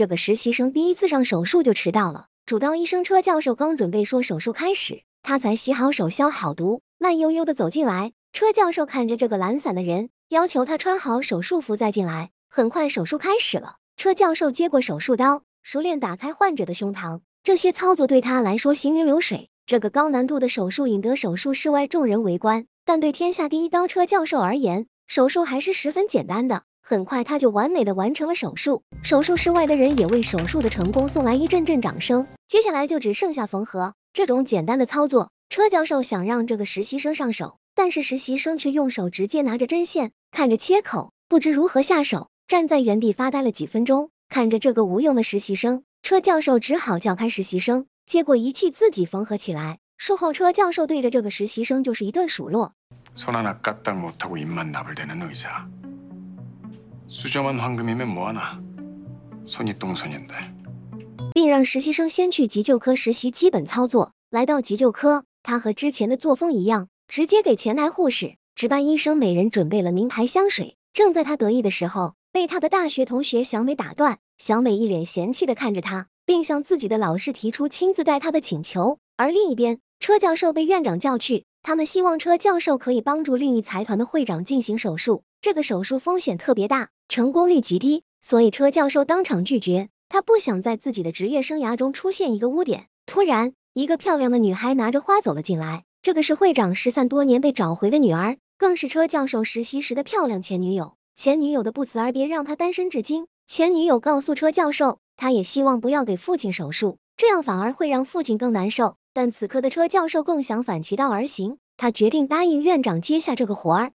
这个实习生第一次上手术就迟到了。主刀医生车教授刚准备说手术开始，他才洗好手、消好毒，慢悠悠地走进来。车教授看着这个懒散的人，要求他穿好手术服再进来。很快，手术开始了。车教授接过手术刀，熟练打开患者的胸膛，这些操作对他来说行云流水。这个高难度的手术引得手术室外众人围观，但对天下第一刀车教授而言，手术还是十分简单的。很快他就完美的完成了手术，手术室外的人也为手术的成功送来一阵阵掌声。接下来就只剩下缝合这种简单的操作，车教授想让这个实习生上手，但是实习生却用手直接拿着针线，看着切口，不知如何下手，站在原地发呆了几分钟。看着这个无用的实习生，车教授只好叫开实习生，接过仪器自己缝合起来。术后车教授对着这个实习生就是一顿数落。并让实习生先去急救科实习基本操作。来到急救科，他和之前的作风一样，直接给前台护士、值班医生每人准备了名牌香水。正在他得意的时候，被他的大学同学小美打断。小美一脸嫌弃的看着他，并向自己的老师提出亲自带他的请求。而另一边，车教授被院长叫去。他们希望车教授可以帮助另一财团的会长进行手术，这个手术风险特别大，成功率极低，所以车教授当场拒绝。他不想在自己的职业生涯中出现一个污点。突然，一个漂亮的女孩拿着花走了进来，这个是会长失散多年被找回的女儿，更是车教授实习时的漂亮前女友。前女友的不辞而别让他单身至今。前女友告诉车教授，他也希望不要给父亲手术，这样反而会让父亲更难受。但此刻的车教授更想反其道而行，他决定答应院长接下这个活儿。